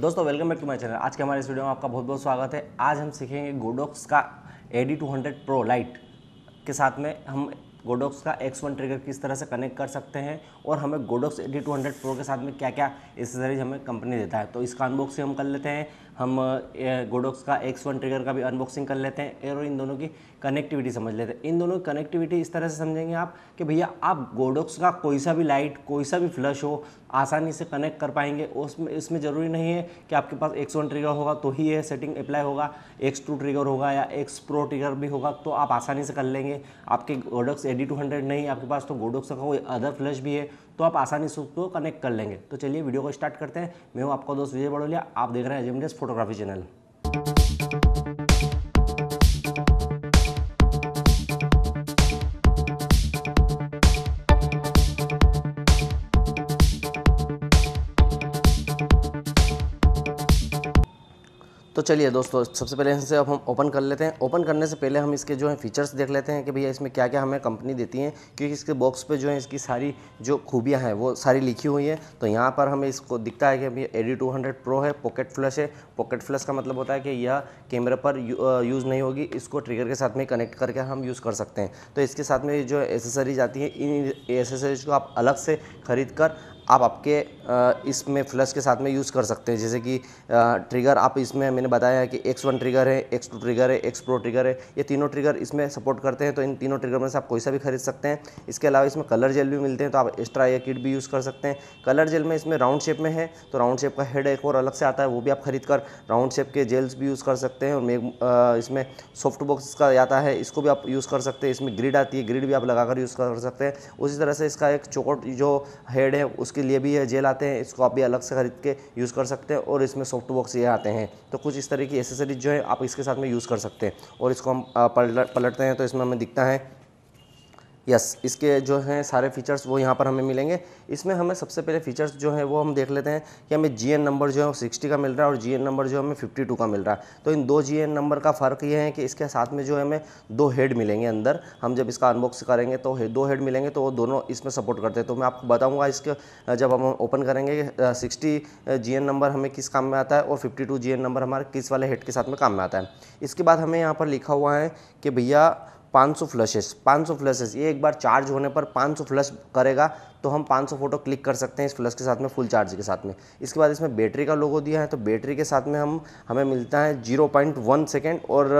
दोस्तों welcome back to my channel आज के हमारे इस वीडियो में आपका बहुत बहुत स्वागत है आज हम सीखेंगे गोडोक्स का A D two hundred pro light के साथ में हम गोडोक्स का एक्स वन ट्रिगर किस तरह से कनेक्ट कर सकते हैं और हमें Godox A D two hundred pro के साथ में क्या क्या एसेसरीज हमें कंपनी देता है तो इसका अनबॉक्सिंग हम कर लेते हैं हम गोडोक्स का एक्स वन ट्रिगर का भी अनबॉक्सिंग कर लेते हैं और इन दोनों की कनेक्टिविटी समझ लेते हैं इन दोनों की कनेक्टिविटी इस तरह से समझेंगे आप कि भैया आप गोडोक्स का कोई सा भी लाइट कोई सा भी फ्लश हो आसानी से कनेक्ट कर पाएंगे उसमें इसमें ज़रूरी नहीं है कि आपके पास एक्स वन ट्रिगर होगा तो ही ये सेटिंग अप्लाई होगा एक्स टू ट्रिगर होगा या एक्स प्रो ट्रिगर भी होगा तो आप आसानी से कर लेंगे आपके गोडोक्स एडी टू हंड्रेड नहीं आपके पास तो गोडोक्स का कोई अदर फ्लश भी है तो आप आसानी से उसको कनेक्ट कर लेंगे तो चलिए वीडियो को स्टार्ट करते हैं मैं हूँ आपका दोस्त विजय बड़ोलिया आप देख रहे हैं एजेंडेस फोटोग्राफी चैनल तो चलिए दोस्तों सबसे पहले इनसे अब हम ओपन कर लेते हैं ओपन करने से पहले हम इसके जो है फीचर्स देख लेते हैं कि भैया इसमें क्या क्या हमें कंपनी देती है क्योंकि इसके बॉक्स पे जो है इसकी सारी जो खूबियां हैं वो सारी लिखी हुई हैं तो यहाँ पर हमें इसको दिखता है कि भैया एडी टू प्रो है पॉकेट फ्लश है पॉकेट फ्लश का मतलब होता है कि यह कैमरे पर यूज़ नहीं होगी इसको ट्रिगर के साथ में कनेक्ट करके हम यूज़ कर सकते हैं तो इसके साथ में जो एसेसरीज आती है इन एसेसरीज को आप अलग से ख़रीद कर आप आपके इसमें फ्लश के साथ में यूज़ कर सकते हैं जैसे कि ट्रिगर आप इसमें मैंने बताया है कि एक्स वन ट्रिगर है एक्स टू ट्रिगर है एक्स प्रो ट्रिगर है ये तीनों ट्रिगर इसमें सपोर्ट करते हैं तो इन तीनों ट्रिगर में से आप कोई सा भी खरीद सकते हैं इसके अलावा इसमें कलर जेल भी मिलते हैं तो आप एक्स्ट्रा या किट भी यूज़ कर सकते हैं कलर जेल में इसमें राउंड शेप में है तो राउंड शेप का हेड एक और अलग से आता है वो भी आप खरीद कर राउंड शेप के जेल्स भी यूज़ कर सकते हैं और इसमें सॉफ्ट बॉक्स का आता है इसको भी आप यूज़ कर सकते हैं इसमें ग्रिड आती है ग्रिड भी आप लगाकर यूज़ कर सकते हैं उसी तरह से इसका एक चौकट जो हेड है उसके इसके लिए भी यह जेल आते हैं इसको आप भी अलग से खरीद के यूज़ कर सकते हैं और इसमें सॉफ्ट बॉक्स ये आते हैं तो कुछ इस तरह की एसेसरीज जो है आप इसके साथ में यूज़ कर सकते हैं और इसको हम पलटते हैं तो इसमें हमें दिखता है यस इसके जो हैं सारे फीचर्स वो यहाँ पर हमें मिलेंगे इसमें हमें सबसे पहले फीचर्स जो है वो हम देख लेते हैं कि हमें जी नंबर जो है वो सिक्सटी का मिल रहा है और जी नंबर जो हमें फिफ्टी टू का मिल रहा है तो इन दो जी नंबर का फ़र्क ये है कि इसके साथ में जो है हमें दो हेड मिलेंगे अंदर हम जब इसका अनबॉक्स करेंगे तो दो हेड मिलेंगे तो वो दोनों इसमें सपोर्ट करते हैं तो मैं आपको बताऊँगा इसके जब हम ओपन करेंगे सिक्सटी जी नंबर हमें किस काम में आता है और फिफ्टी टू नंबर हमारे किस वाले हेड के साथ में काम में आता है इसके बाद हमें यहाँ पर लिखा हुआ है कि भैया 500 फ्लशेस 500 फ्लशेस ये एक बार चार्ज होने पर 500 फ्लश करेगा तो हम 500 फोटो क्लिक कर सकते हैं इस फ्लश के साथ में फुल चार्ज के साथ में इसके बाद इसमें बैटरी का लोगो दिया है तो बैटरी के साथ में हम हमें मिलता है 0.1 सेकेंड और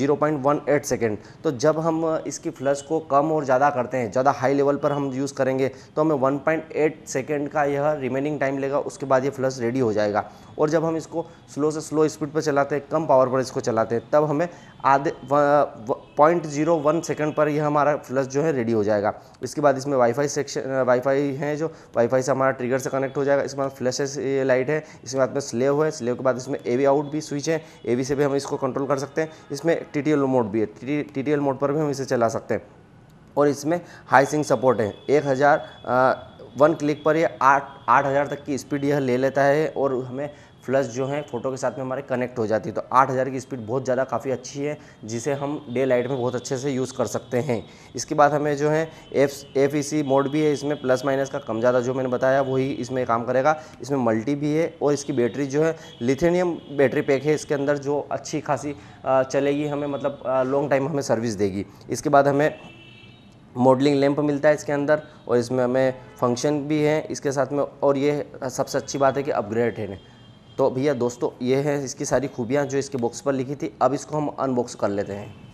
0.18 सेकेंड तो जब हम इसकी फ्लश को कम और ज़्यादा करते हैं ज़्यादा हाई लेवल पर हम यूज़ करेंगे तो हमें 1.8 सेकेंड का यह रिमेनिंग टाइम लेगा उसके बाद ये फ्लश रेडी हो जाएगा और जब हम इसको स्लो से स्लो स्पीड पर चलाते हैं कम पावर पर इसको चलाते हैं तब हमें आधे पॉइंट जीरो वन सेकेंड पर यह हमारा फ्लश जो है रेडी हो जाएगा इसके बाद इसमें वाईफाई सेक्शन वाईफाई है जो वाईफाई से हमारा ट्रिगर से कनेक्ट हो जाएगा इसके बाद फ्लैशेस लाइट है इसके बाद में स्लेव है स्लेव के बाद इसमें ए वी आउट भी स्विच है ए वी से भी हम इसको कंट्रोल कर सकते हैं इसमें टी टी एल मोड भी है टी टी एल मोड पर भी हम इसे चला सकते हैं और इसमें हाई सिंग सपोर्ट है एक हज़ार वन क्लिक पर ये आठ आठ हज़ार तक की स्पीड यह ले लेता है और हमें फ्लश जो है फ़ोटो के साथ में हमारे कनेक्ट हो जाती है तो 8000 की स्पीड बहुत ज़्यादा काफ़ी अच्छी है जिसे हम डे लाइट में बहुत अच्छे से यूज़ कर सकते हैं इसके बाद हमें जो है एफ एफ मोड भी है इसमें प्लस माइनस का कम ज़्यादा जो मैंने बताया वही इसमें काम करेगा इसमें मल्टी भी है और इसकी बैटरी जो है लिथेनियम बैटरी पैक है इसके अंदर जो अच्छी खासी चलेगी हमें मतलब लॉन्ग टाइम हमें सर्विस देगी इसके बाद हमें मॉडलिंग लैंप मिलता है इसके अंदर और इसमें हमें फंक्शन भी है इसके साथ में और ये सबसे अच्छी बात है कि अपग्रेड है तो भैया दोस्तों ये है इसकी सारी खूबियाँ जो इसके बॉक्स पर लिखी थी अब इसको हम अनबॉक्स कर लेते हैं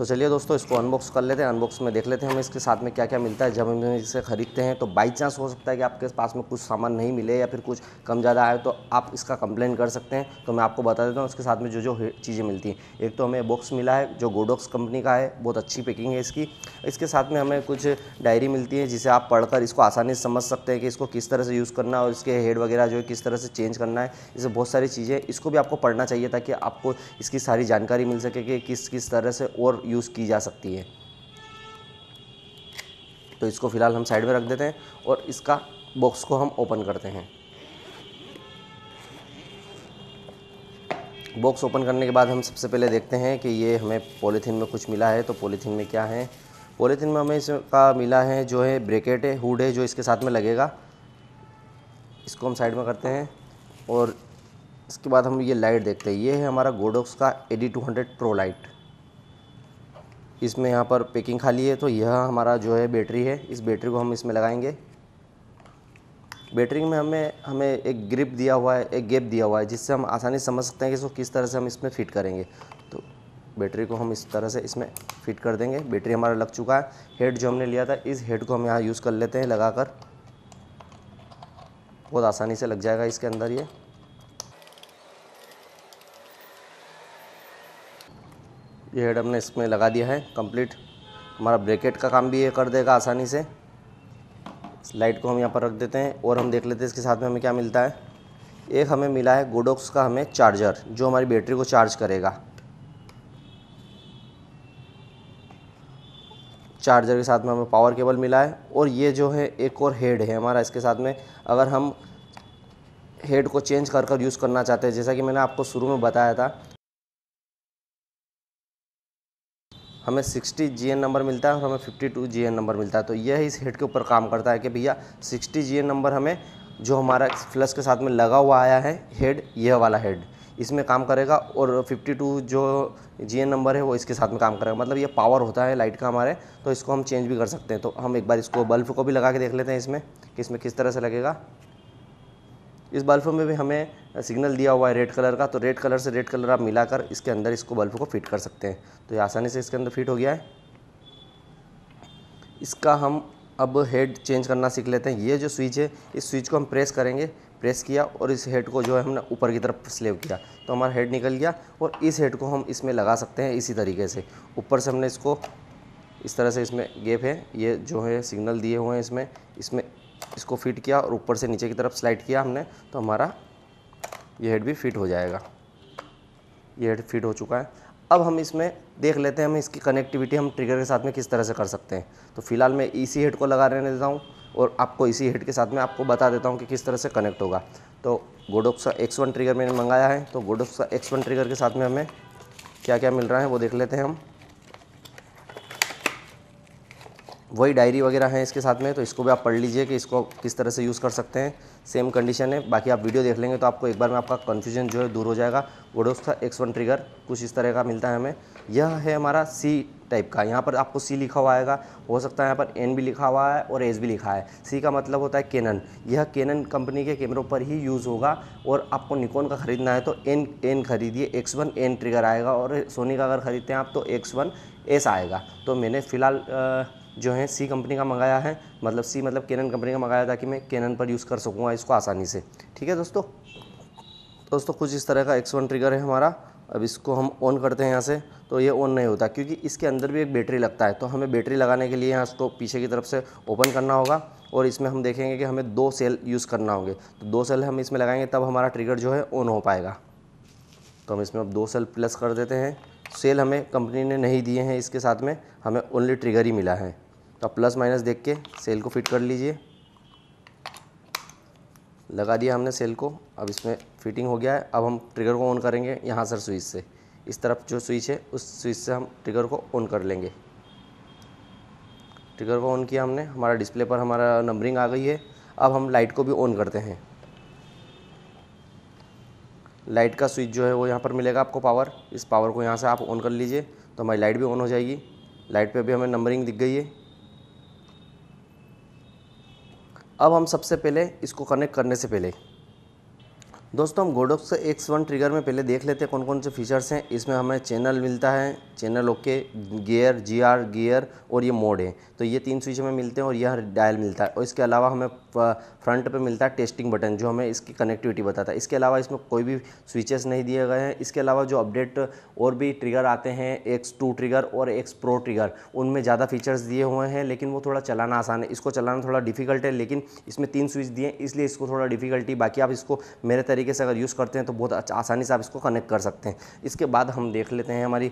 तो चलिए दोस्तों इसको अनबॉक्स कर लेते हैं अनबॉक्स में देख लेते हैं हमें इसके साथ में क्या क्या मिलता है जब हम इसे ख़रीदते हैं तो बाई चांस हो सकता है कि आपके पास में कुछ सामान नहीं मिले या फिर कुछ कम ज़्यादा आए तो आप इसका कंप्लेन कर सकते हैं तो मैं आपको बता देता हूँ इसके साथ में जो जो चीज़ें मिलती हैं एक तो हमें बॉक्स मिला है जो गोडोक्स कंपनी का है बहुत अच्छी पैकिंग है इसकी इसके साथ में हमें कुछ डायरी मिलती है जिसे आप पढ़कर इसको आसानी से समझ सकते हैं कि इसको किस तरह से यूज़ करना है और इसके हेड वगैरह जो है किस तरह से चेंज करना है इसे बहुत सारी चीज़ें इसको भी आपको पढ़ना चाहिए ताकि आपको इसकी सारी जानकारी मिल सके कि किस किस तरह से और यूज़ की जा सकती है तो इसको फ़िलहाल हम साइड में रख देते हैं और इसका बॉक्स को हम ओपन करते हैं बॉक्स ओपन करने के बाद हम सबसे पहले देखते हैं कि ये हमें पॉलीथीन में कुछ मिला है तो पॉलीथीन में क्या है पॉलीथीन में हमें इसका मिला है जो है ब्रेकेट है हुड है जो इसके साथ में लगेगा इसको हम साइड में करते हैं और इसके बाद हम ये लाइट देखते हैं ये है हमारा गोडोक्स का AD two hundred pro light इसमें यहाँ पर पैकिंग खाली है तो यह हमारा जो है बैटरी है इस बैटरी को हम इसमें लगाएंगे बैटरी में हमें हमें एक ग्रिप दिया हुआ है एक गैप दिया हुआ है जिससे हम आसानी समझ सकते हैं कि इसको किस तरह से हम इसमें फ़िट करेंगे तो बैटरी को हम इस तरह से इसमें फ़िट कर देंगे बैटरी हमारा लग चुका है हेड जो हमने लिया था इस हेड को हम यहाँ यूज़ कर लेते हैं लगा बहुत आसानी से लग जाएगा इसके अंदर ये ये हेड हमने इसमें लगा दिया है कंप्लीट हमारा ब्रेकेट का काम भी ये कर देगा आसानी से लाइट को हम यहाँ पर रख देते हैं और हम देख लेते हैं इसके साथ में हमें क्या मिलता है एक हमें मिला है गोडोक्स का हमें चार्जर जो हमारी बैटरी को चार्ज करेगा चार्जर के साथ में हमें पावर केबल मिला है और ये जो है एक और हेड है हमारा इसके साथ में अगर हम हेड को चेंज कर कर यूज़ करना चाहते हैं जैसा कि मैंने आपको शुरू में बताया था हमें 60 जीएन नंबर मिलता है और हमें 52 जीएन नंबर मिलता है तो यह इस हेड के ऊपर काम करता है कि भैया 60 जीएन नंबर हमें जो हमारा फ्लस के साथ में लगा हुआ आया है हेड यह वाला हेड इसमें काम करेगा और 52 जो जी नंबर है वो इसके साथ में काम करेगा मतलब ये पावर होता है लाइट का हमारे तो इसको हम चेंज भी कर सकते हैं तो हम एक बार इसको बल्ब को भी लगा के देख लेते हैं इसमें कि इसमें किस तरह से लगेगा इस बल्ब में भी हमें सिग्नल दिया हुआ है रेड कलर का तो रेड कलर से रेड कलर आप मिलाकर इसके अंदर इसको बल्ब को फिट कर सकते हैं तो ये आसानी से इसके अंदर फिट हो गया है इसका हम अब हेड चेंज करना सीख लेते हैं ये जो स्विच है इस स्विच को हम प्रेस करेंगे प्रेस किया और इस हेड को जो है हमने ऊपर की तरफ स्लेव किया तो हमारा हेड निकल गया और इस हेड को हम इसमें लगा सकते हैं इसी तरीके से ऊपर से हमने इसको इस तरह से इसमें गेप है ये जो है सिग्नल दिए हुए हैं इसमें इसमें इसको फिट किया और ऊपर से नीचे की तरफ स्लाइड किया हमने तो हमारा ये हेड भी फिट हो जाएगा ये हेड फिट हो चुका है अब हम इसमें देख लेते हैं हम इसकी कनेक्टिविटी हम ट्रिगर के साथ में किस तरह से कर सकते हैं तो फिलहाल मैं इसी हेड को लगा रहने देता हूँ और आपको इसी हेड के साथ में आपको बता देता हूँ कि किस तरह से कनेक्ट होगा तो गोडोक्स का एक्स वन ट्रिगर मैंने मंगाया है तो गोडोक्स का एक्स वन ट्रिगर के साथ में हमें क्या क्या मिल रहा है वो देख लेते हैं हम वही डायरी वगैरह हैं इसके साथ में तो इसको भी आप पढ़ लीजिए कि इसको किस तरह से यूज़ कर सकते हैं सेम कंडीशन है बाकी आप वीडियो देख लेंगे तो आपको एक बार में आपका कन्फ्यूजन जो है दूर हो जाएगा वोडोस का एक्स वन ट्रिगर कुछ इस तरह का मिलता है हमें यह है हमारा सी टाइप का यहाँ पर आपको सी लिखा हुआ आएगा हो सकता है यहाँ पर एन भी लिखा हुआ है और एस भी लिखा है सी का मतलब होता है केनन यह केनन कंपनी के कैमरों पर ही यूज़ होगा और आपको निकोन का ख़रीदना है तो एन एन खरीदिए एक्स वन एन ट्रिगर आएगा और सोनी का अगर ख़रीदते हैं आप तो एक्स वन एस आएगा तो मैंने फ़िलहाल जो है सी कंपनी का मंगाया है मतलब सी मतलब केनन कंपनी का मंगाया ताकि मैं केनन पर यूज़ कर सकूँगा इसको आसानी से ठीक है दोस्तों दोस्तों कुछ इस तरह का एक्स वन ट्रिगर है हमारा अब इसको हम ऑन करते हैं यहाँ से तो ये ऑन नहीं होता क्योंकि इसके अंदर भी एक बैटरी लगता है तो हमें बैटरी लगाने के लिए यहाँ इसको पीछे की तरफ से ओपन करना होगा और इसमें हम देखेंगे कि हमें दो सेल यूज़ करना होंगे तो दो सेल हम इसमें लगाएंगे तब हमारा ट्रिगर जो है ऑन हो पाएगा तो हम इसमें अब दो सेल प्लस कर देते हैं सेल हमें कंपनी ने नहीं दिए हैं इसके साथ में हमें ओनली ट्रिगर ही मिला है तो आप प्लस माइनस देख के सेल को फिट कर लीजिए लगा दिया हमने सेल को अब इसमें फिटिंग हो गया है अब हम ट्रिगर को ऑन करेंगे यहाँ सर स्विच से इस तरफ जो स्विच है उस स्विच से हम ट्रिगर को ऑन कर लेंगे ट्रिगर को ऑन किया हमने हमारा डिस्प्ले पर हमारा नंबरिंग आ गई है अब हम लाइट को भी ऑन करते हैं लाइट का स्विच जो है वो यहाँ पर मिलेगा आपको पावर इस पावर को यहाँ से आप ऑन कर लीजिए तो हमारी लाइट भी ऑन हो जाएगी लाइट पे भी हमें नंबरिंग दिख गई है अब हम सबसे पहले इसको कनेक्ट करने से पहले दोस्तों हम गोडोक्स एक्स वन ट्रिगर में पहले देख लेते हैं कौन कौन से फीचर्स हैं इसमें हमें चैनल मिलता है channel okay gear G R gear और ये मोड है तो ये तीन स्विच हमें मिलते हैं और यह डायल मिलता है और इसके अलावा हमें फ्रंट पे मिलता है टेस्टिंग बटन जो हमें इसकी कनेक्टिविटी बताता है इसके अलावा इसमें कोई भी स्विचेस नहीं दिए गए हैं इसके अलावा जो अपडेट और भी ट्रिगर आते हैं एक्स टू ट्रिगर और एक्स प्रो ट्रिगर उनमें ज़्यादा फीचर्स दिए हुए हैं लेकिन वो थोड़ा चलाना आसान है इसको चलाना थोड़ा डिफिकल्ट है लेकिन इसमें तीन स्विच दिए इसलिए इसको थोड़ा डिफिकल्टी बाकी आप इसको मेरे तरीके से अगर यूज़ करते हैं तो बहुत अच्छा आसानी से आप इसको कनेक्ट कर सकते हैं इसके बाद हम देख लेते हैं हमारी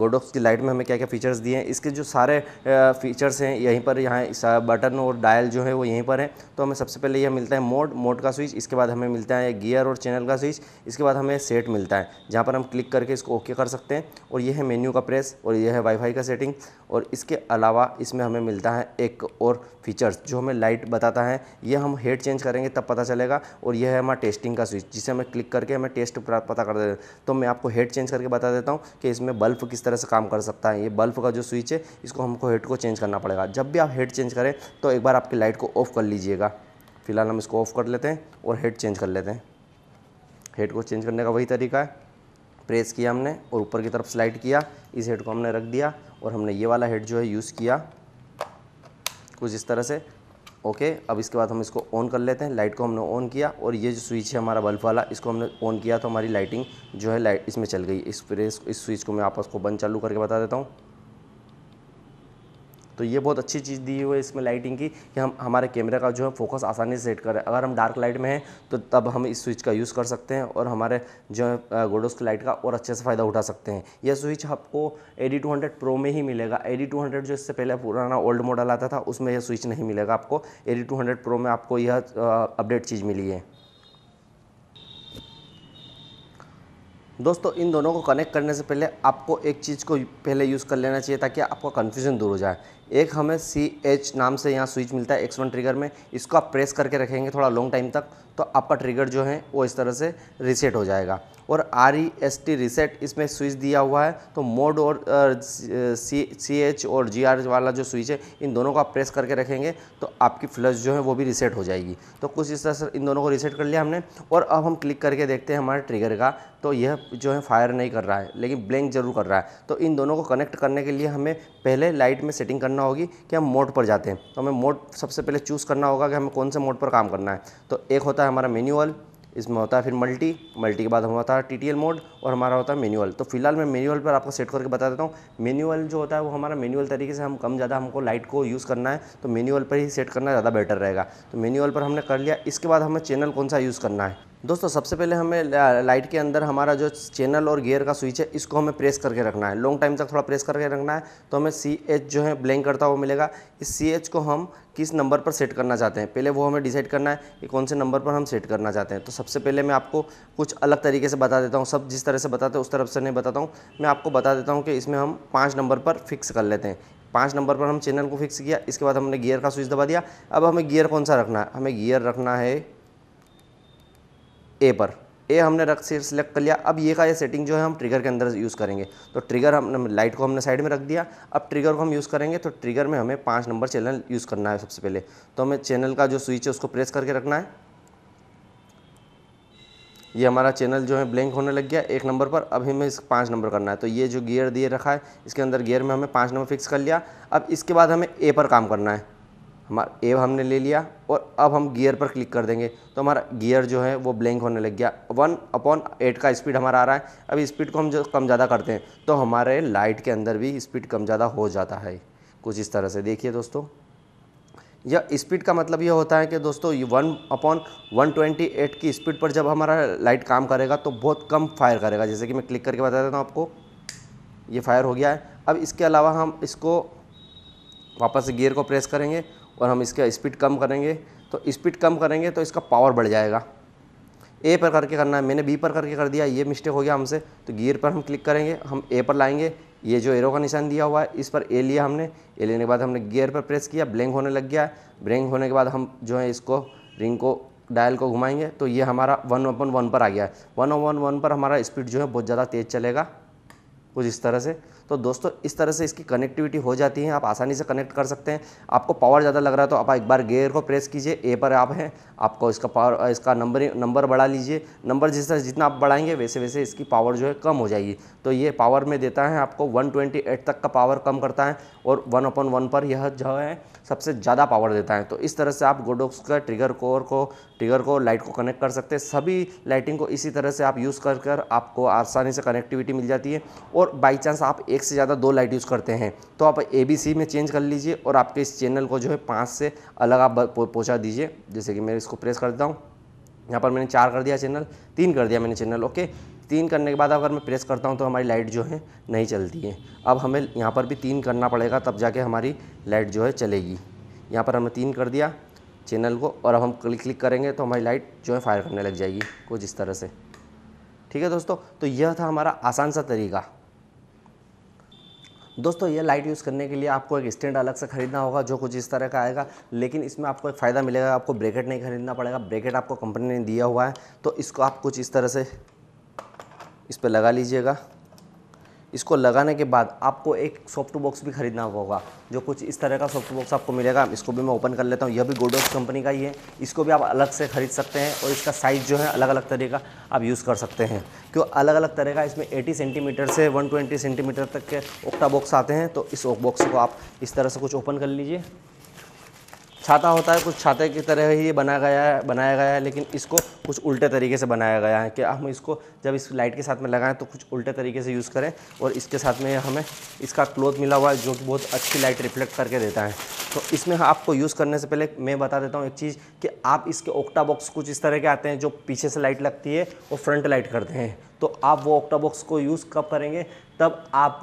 गोडोक्स की लाइट में हमें क्या क्या फ़ीचर्स दिए हैं इसके जो सारे फ़ीचर्स हैं यहीं पर यहाँ बटन और डायल जो है वो यहीं पर है तो हमें सबसे पहले यह मिलता है मोड मोड का स्विच इसके बाद हमें मिलता है गियर और चैनल का स्विच इसके बाद हमें सेट मिलता है जहाँ पर हम क्लिक करके इसको ओके कर सकते हैं और यह है मेन्यू का प्रेस और यह है वाईफाई का सेटिंग और इसके अलावा इसमें हमें मिलता है एक और फीचर्स जो हमें लाइट बताता है यह हम हेड चेंज करेंगे तब पता चलेगा और यह है हमारा टेस्टिंग का स्विच सर्विस जिसे हमें क्लिक करके हमें टेस्ट पता कर देते तो मैं आपको हेड चेंज करके बता देता हूँ कि इसमें बल्ब किस तरह से काम कर सकता है ये बल्ब का जो स्विच है इसको हमको हेड को चेंज करना पड़ेगा जब भी आप हेड चेंज करें तो एक बार आपकी लाइट को ऑफ़ कर लीजिएगा फ़िलहाल हम इसको ऑफ़ कर लेते हैं और हेड चेंज कर लेते हैं हेड को चेंज करने का वही तरीका है प्रेस किया हमने और ऊपर की तरफ स्लाइड किया इस हेड को हमने रख दिया और हमने ये वाला हेड जो है यूज़ किया कुछ इस तरह से ओके अब इसके बाद हम इसको ऑन कर लेते हैं लाइट को हमने ऑन किया और ये जो स्विच है हमारा बल्ब वाला इसको हमने ऑन किया तो हमारी लाइटिंग जो है लाइट इसमें चल गई इस प्रेस इस स्विच को मैं आपस को बंद चालू करके बता देता हूँ तो ये बहुत अच्छी चीज़ दी हुई है इसमें लाइटिंग की कि हम हमारे कैमरे का जो है फोकस आसानी से सेट करें अगर हम डार्क लाइट में हैं तो तब हम इस स्विच का यूज़ कर सकते हैं और हमारे जो है गोडोस की लाइट का और अच्छे से फ़ायदा उठा सकते हैं यह स्विच आपको A D two hundred pro में ही मिलेगा ए डी टू हंड्रेड जो इससे पहले पुराना ओल्ड मॉडल आता था उसमें यह स्विच नहीं मिलेगा आपको A D two hundred pro में आपको यह अपडेट चीज़ मिली है दोस्तों इन दोनों को कनेक्ट करने से पहले आपको एक चीज़ को पहले यूज़ कर लेना चाहिए ताकि आपका कन्फ्यूज़न दूर हो जाए एक हमें सी एच नाम से यहाँ स्विच मिलता है एक्स वन ट्रिगर में इसको आप प्रेस करके रखेंगे थोड़ा लॉन्ग टाइम तक तो आपका ट्रिगर जो है वो इस तरह से रीसेट हो जाएगा और R E S T reset इसमें स्विच दिया हुआ है तो मोड और सी सी एच और जी आर वाला जो स्विच है इन दोनों को आप प्रेस करके रखेंगे तो आपकी फ्लश जो है वो भी रिसेट हो जाएगी तो कुछ इस तरह से इन दोनों को रिसेट कर लिया हमने और अब हम क्लिक करके देखते हैं हमारे ट्रिगर का तो यह जो है फायर नहीं कर रहा है लेकिन ब्लैंक जरूर कर रहा है तो इन दोनों को कनेक्ट करने के लिए हमें पहले लाइट में सेटिंग करना होगी कि हम मोड पर जाते हैं तो हमें मोड सबसे पहले चूज़ करना होगा कि हमें कौन से मोड पर काम करना है तो एक होता होता है हमारा मैनुअल इसमें होता है फिर मल्टी मल्टी के बाद हमारा होता है टी मोड और हमारा होता है मैनुअल तो फिलहाल मैं मैनुअल पर आपको सेट करके बता देता हूँ मैनुअल जो होता है वो हमारा मैनुअल तरीके से हम कम ज़्यादा हमको लाइट को यूज़ करना है तो मैनुअल पर ही सेट करना ज़्यादा बेटर रहेगा तो मैनुअल पर हमने कर लिया इसके बाद हमें चैनल कौन सा यूज़ करना है दोस्तों सबसे पहले हमें लाइट के अंदर हमारा जो चैनल और गियर का स्विच है इसको हमें प्रेस करके रखना है लॉन्ग टाइम तक थोड़ा प्रेस करके रखना है तो हमें सी एच जो है ब्लैंक करता हुआ मिलेगा इस सी एच को हम किस नंबर पर सेट करना चाहते हैं पहले वो हमें डिसाइड करना है कि कौन से नंबर पर हम सेट करना चाहते हैं तो सबसे पहले मैं आपको कुछ अलग तरीके से बता देता हूँ सब जिस तरह से बताते हैं उस तरफ से नहीं बताता हूँ मैं आपको बता देता हूँ कि इसमें हम पाँच नंबर पर फिक्स कर लेते हैं पाँच नंबर पर हम चैनल को फिक्स किया इसके बाद हमने गियर का स्विच दबा दिया अब हमें गियर कौन सा रखना है हमें गियर रखना है ए पर ए हमने रख से सिलेक्ट कर लिया अब ये का ये सेटिंग जो है हम ट्रिगर के अंदर यूज़ करेंगे तो ट्रिगर हमने लाइट को हमने साइड में रख दिया अब ट्रिगर को हम यूज़ करेंगे तो ट्रिगर में हमें पाँच नंबर चैनल यूज़ करना है सबसे पहले तो हमें चैनल का जो स्विच है उसको प्रेस करके रखना है ये हमारा चैनल जो है ब्लैंक होने लग गया एक नंबर पर अभी हमें इस पाँच नंबर करना है तो ये जो गियर दिए रखा है इसके अंदर गियर में हमें पाँच नंबर फिक्स कर लिया अब इसके बाद हमें ए पर काम करना है हमारा ए हमने ले लिया और अब हम गियर पर क्लिक कर देंगे तो हमारा गियर जो है वो ब्लैंक होने लग गया वन अपॉन एट का स्पीड हमारा आ रहा है अब स्पीड को हम जो कम ज़्यादा करते हैं तो हमारे लाइट के अंदर भी स्पीड कम ज़्यादा हो जाता है कुछ इस तरह से देखिए दोस्तों या स्पीड का मतलब यह होता है कि दोस्तों ये one upon one twenty eight की स्पीड पर जब हमारा लाइट काम करेगा तो बहुत कम फायर करेगा जैसे कि मैं क्लिक करके बता देता हूँ आपको ये फायर हो गया है अब इसके अलावा हम इसको वापस गियर को प्रेस करेंगे और हम इसका स्पीड कम करेंगे तो स्पीड कम करेंगे तो इसका पावर बढ़ जाएगा ए पर करके करना है मैंने बी पर करके कर दिया ये मिस्टेक हो गया हमसे तो गियर पर हम क्लिक करेंगे हम ए पर लाएंगे ये जो एरो का निशान दिया हुआ है इस पर ए लिया हमने ए लेने के बाद हमने गियर पर प्रेस किया ब्लैंक होने लग गया है ब्लैंक होने के बाद हम जो है इसको रिंग को डायल को घुमाएंगे तो ये हमारा वन अपन वन पर आ गया है वन वन वन पर हमारा स्पीड जो है बहुत ज़्यादा तेज़ चलेगा कुछ इस तरह से तो दोस्तों इस तरह से इसकी कनेक्टिविटी हो जाती है आप आसानी से कनेक्ट कर सकते हैं आपको पावर ज़्यादा लग रहा है तो आप एक बार गेयर को प्रेस कीजिए ए पर आप हैं आपको इसका पावर इसका नंबर नंबर बढ़ा लीजिए नंबर जिस तरह जितना आप बढ़ाएंगे वैसे वैसे इसकी पावर जो है कम हो जाएगी तो ये पावर में देता है आपको वन तक का पावर कम करता है और वन अपन वन पर यह जो है सबसे ज़्यादा पावर देता है तो इस तरह से आप गोडोक्स का ट्रिगर कोर को ट्रिगर को लाइट को कनेक्ट कर सकते हैं सभी लाइटिंग को इसी तरह से आप यूज़ कर कर आपको आसानी से कनेक्टिविटी मिल जाती है और बाई चांस आप एक से ज़्यादा दो लाइट यूज़ करते हैं तो आप ए बी सी में चेंज कर लीजिए और आपके इस चैनल को जो है पाँच से अलग आप पहुँचा दीजिए जैसे कि मैं इसको प्रेस करता हूँ यहाँ पर मैंने चार कर दिया चैनल तीन कर दिया मैंने चैनल ओके तीन करने के बाद अगर मैं प्रेस करता हूँ तो हमारी लाइट जो है नहीं चलती है अब हमें यहाँ पर भी तीन करना पड़ेगा तब जाके हमारी लाइट जो है चलेगी यहाँ पर हमने तीन कर दिया चैनल को और अब हम क्लिक क्लिक करेंगे तो हमारी लाइट जो है फायर करने लग जाएगी कुछ इस तरह से ठीक है दोस्तों तो यह था हमारा आसान सा तरीका दोस्तों यह लाइट यूज़ करने के लिए आपको एक स्टैंड अलग से खरीदना होगा जो कुछ इस तरह का आएगा लेकिन इसमें आपको एक फ़ायदा मिलेगा आपको ब्रेकेट नहीं खरीदना पड़ेगा ब्रेकेट आपको कंपनी ने दिया हुआ है तो इसको आप कुछ इस तरह से इस पर लगा लीजिएगा इसको लगाने के बाद आपको एक सॉफ्ट बॉक्स भी खरीदना होगा जो कुछ इस तरह का सॉफ्ट बॉक्स आपको मिलेगा इसको भी मैं ओपन कर लेता हूँ यह भी गोडोस कंपनी का ही है इसको भी आप अलग से खरीद सकते हैं और इसका साइज़ जो है अलग अलग तरह का आप यूज़ कर सकते हैं क्यों अलग अलग तरह का इसमें 80 सेंटीमीटर से वन सेंटीमीटर तक के ओक्टा बॉक्स आते हैं तो इस बॉक्स को आप इस तरह से कुछ ओपन कर लीजिए छाता होता है कुछ छाते की तरह ही बना गया है बनाया गया है लेकिन इसको कुछ उल्टे तरीके से बनाया गया है कि हम इसको जब इस लाइट के साथ में लगाएं तो कुछ उल्टे तरीके से यूज़ करें और इसके साथ में हमें इसका क्लोथ मिला हुआ है जो कि बहुत अच्छी लाइट रिफ्लेक्ट करके देता है तो इसमें आपको यूज़ करने से पहले मैं बता देता हूँ एक चीज़ कि आप इसके ओक्टा बॉक्स कुछ इस तरह के आते हैं जो पीछे से लाइट लगती है और फ्रंट लाइट करते हैं तो आप वो ओक्टा बॉक्स को यूज़ कब करेंगे तब आप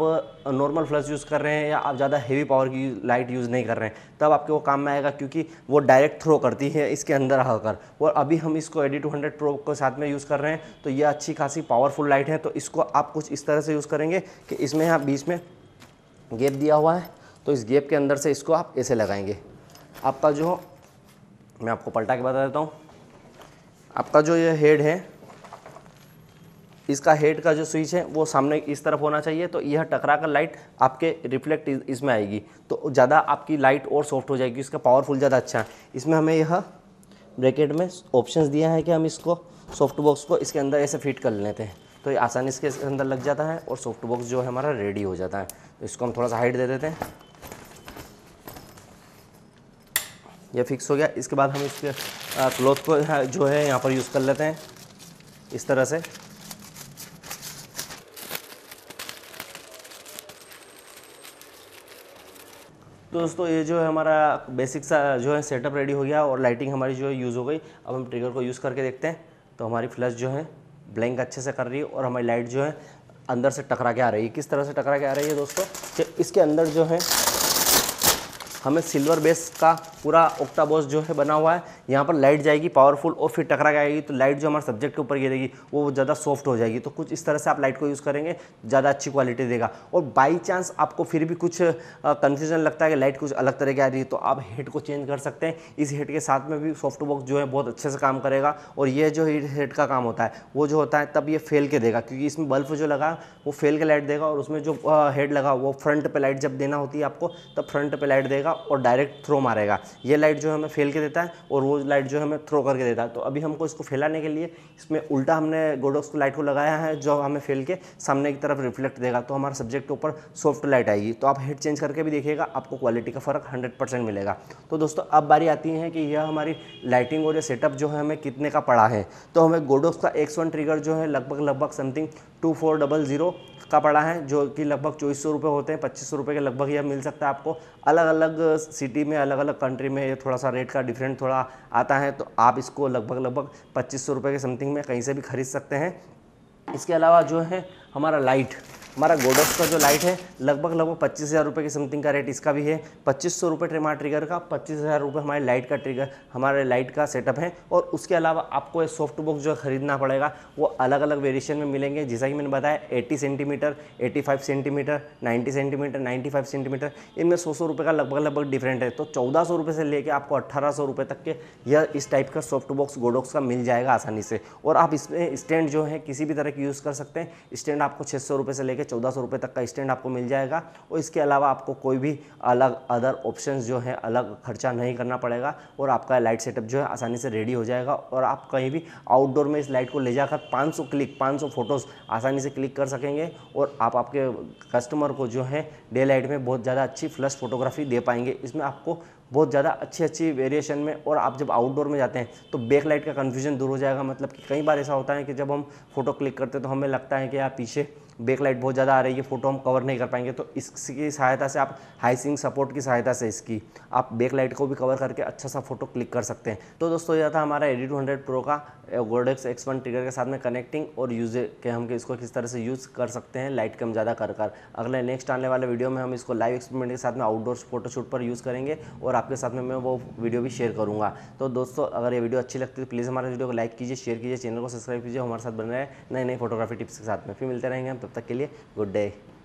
नॉर्मल फ्लश यूज़ कर रहे हैं या आप ज़्यादा हेवी पावर की लाइट यूज़ नहीं कर रहे हैं तब आपके वो काम में आएगा क्योंकि वो डायरेक्ट थ्रो करती है इसके अंदर आकर और अभी हम इसको एडी टू हंड्रेड प्रो के साथ में यूज़ कर रहे हैं तो ये अच्छी खासी पावरफुल लाइट है तो इसको आप कुछ इस तरह से यूज़ करेंगे कि इसमें आप बीच में गेप दिया हुआ है तो इस गेप के अंदर से इसको आप ऐसे लगाएंगे आपका जो मैं आपको पलटा के बता देता हूँ आपका जो ये हेड है इसका हेड का जो स्विच है वो सामने इस तरफ होना चाहिए तो यह टकरा कर लाइट आपके रिफ्लेक्ट इसमें आएगी तो ज़्यादा आपकी लाइट और सॉफ्ट हो जाएगी इसका पावरफुल ज़्यादा अच्छा है इसमें हमें यह ब्रैकेट में ऑप्शन दिया है कि हम इसको सॉफ्ट बॉक्स को इसके अंदर ऐसे फिट कर लेते हैं तो ये आसानी इसके अंदर लग जाता है और सॉफ्ट बॉक्स जो है हमारा रेडी हो जाता है तो इसको हम थोड़ा सा हाइट दे देते हैं यह फिक्स हो गया इसके बाद हम इसके क्लॉथ को हाँ, जो है यहाँ पर यूज़ कर लेते हैं इस तरह से तो दोस्तों ये जो है हमारा बेसिक सा जो है सेटअप रेडी हो गया और लाइटिंग हमारी जो है यूज़ हो गई अब हम ट्रिगर को यूज़ करके देखते हैं तो हमारी फ्लश जो है ब्लैंक अच्छे से कर रही है और हमारी लाइट जो है अंदर से टकरा के आ रही है किस तरह से टकरा के आ रही है दोस्तों इसके अंदर जो है हमें सिल्वर बेस का पूरा बॉस जो है बना हुआ है यहाँ पर लाइट जाएगी पावरफुल और फिर टकरा जाएगी तो लाइट जो हमारे सब्जेक्ट के ऊपर गिरेगी वो ज़्यादा सॉफ्ट हो जाएगी तो कुछ इस तरह से आप लाइट को यूज़ करेंगे ज़्यादा अच्छी क्वालिटी देगा और बाई चांस आपको फिर भी कुछ कन्फ्यूजन लगता है कि लाइट कुछ अलग तरह की आ रही है तो आप हेड को चेंज कर सकते हैं इस हेड के साथ में भी सॉफ्ट बॉक्स जो है बहुत अच्छे से काम करेगा और ये जो हेड का काम होता है वो जो होता है तब ये फेल के देगा क्योंकि इसमें बल्ब जो लगा वो फेल के लाइट देगा और उसमें जो हेड लगा वो फ्रंट पर लाइट जब देना होती है आपको तब फ्रंट पर लाइट देगा जाएगा और डायरेक्ट थ्रो मारेगा ये लाइट जो है हमें फेल के देता है और वो लाइट जो है हमें थ्रो करके देता है तो अभी हमको इसको फैलाने के लिए इसमें उल्टा हमने गोडोक्स को लाइट को लगाया है जो हमें फेल के सामने की तरफ रिफ्लेक्ट देगा तो हमारा सब्जेक्ट के ऊपर सॉफ्ट लाइट आएगी तो आप हेड चेंज करके भी देखिएगा आपको क्वालिटी का फ़र्क हंड्रेड मिलेगा तो दोस्तों अब बारी आती है कि यह हमारी लाइटिंग और यह सेटअप जो है हमें कितने का पड़ा है तो हमें गोडोक्स का एक्स ट्रिगर जो है लगभग लगभग समथिंग टू का पड़ा है जो कि लगभग चौबीस सौ रुपये होते हैं पच्चीस सौ रुपये के लगभग यह मिल सकता है आपको अलग अलग सिटी में अलग अलग कंट्री में ये थोड़ा सा रेट का डिफरेंट थोड़ा आता है तो आप इसको लगभग लगभग पच्चीस सौ रुपये के समथिंग में कहीं से भी ख़रीद सकते हैं इसके अलावा जो है हमारा लाइट हमारा गोडोस का जो लाइट है लगभग लगभग पच्चीस हज़ार रुपये के समथिंग का रेट इसका भी है पच्चीस सौ रुपये ट्रेमा ट्रिगर का पच्चीस हज़ार रुपये हमारे लाइट का ट्रिगर हमारे लाइट का सेटअप है और उसके अलावा आपको एक सॉफ्ट बॉक्स जो खरीदना पड़ेगा वो अलग अलग वेरिएशन में मिलेंगे जैसा कि मैंने बताया eighty centimetre eighty five centimetre ninety centimetre ninety five centimetre इनमें सौ सौ रुपये का लगभग लगभग डिफरेंट है तो चौदह सौ रुपये से लेकर आपको अट्ठारह सौ रुपये तक के यह इस टाइप का सॉफ्ट बॉक्स गोडोक्स का मिल जाएगा आसानी से और आप इसमें स्टैंड जो है किसी भी तरह की यूज़ कर सकते हैं स्टैंड आपको छः सौ रुपये से लेकर चौदह सौ रुपये तक का स्टैंड आपको मिल जाएगा और इसके अलावा आपको कोई भी अलग अदर ऑप्शन जो है अलग खर्चा नहीं करना पड़ेगा और आपका लाइट सेटअप जो है आसानी से रेडी हो जाएगा और आप कहीं भी आउटडोर में इस लाइट को ले जाकर 500 क्लिक 500 फ़ोटोज़ आसानी से क्लिक कर सकेंगे और आप आपके कस्टमर को जो है डे लाइट में बहुत ज़्यादा अच्छी फ्लश फोटोग्राफी दे पाएंगे इसमें आपको बहुत ज़्यादा अच्छी अच्छी वेरिएशन में और आप जब आउटडोर में जाते हैं तो बैक लाइट का कन्फ्यूजन दूर हो जाएगा मतलब कि कई बार ऐसा होता है कि जब हम फ़ोटो क्लिक करते हैं तो हमें लगता है कि यार पीछे बैकलाइट बहुत ज़्यादा आ रही है फोटो हम कवर नहीं कर पाएंगे तो इसकी सहायता से आप हाइसिंग सपोर्ट की सहायता से इसकी आप बैकलाइट को भी कवर करके अच्छा सा फोटो क्लिक कर सकते हैं तो दोस्तों यह था हमारा एडी टू हंड्रेड प्रो का गोडेक्स एक्स वन ट्रिगर के साथ में कनेक्टिंग और यूज के हम इसको किस तरह से यूज़ कर सकते हैं लाइट कम ज़्यादा कर कर अगले नेक्स्ट आने वाले वीडियो में हम इसको लाइव एक्सपेरिमेंट के साथ में आउटडोर फोटोशूट पर यूज़ करेंगे और आपके साथ में मैं वो वीडियो भी शेयर करूँगा तो दोस्तों अगर ये वीडियो अच्छी लगती है तो प्लीज़ हमारे वीडियो को लाइक कीजिए शेयर कीजिए चैनल को सब्सक्राइब कीजिए हमारे साथ बन रहे हैं नई नई फोटोग्राफी टिप्स के साथ में फिर मिलते रहेंगे हम तो तब तक के लिए गुड डे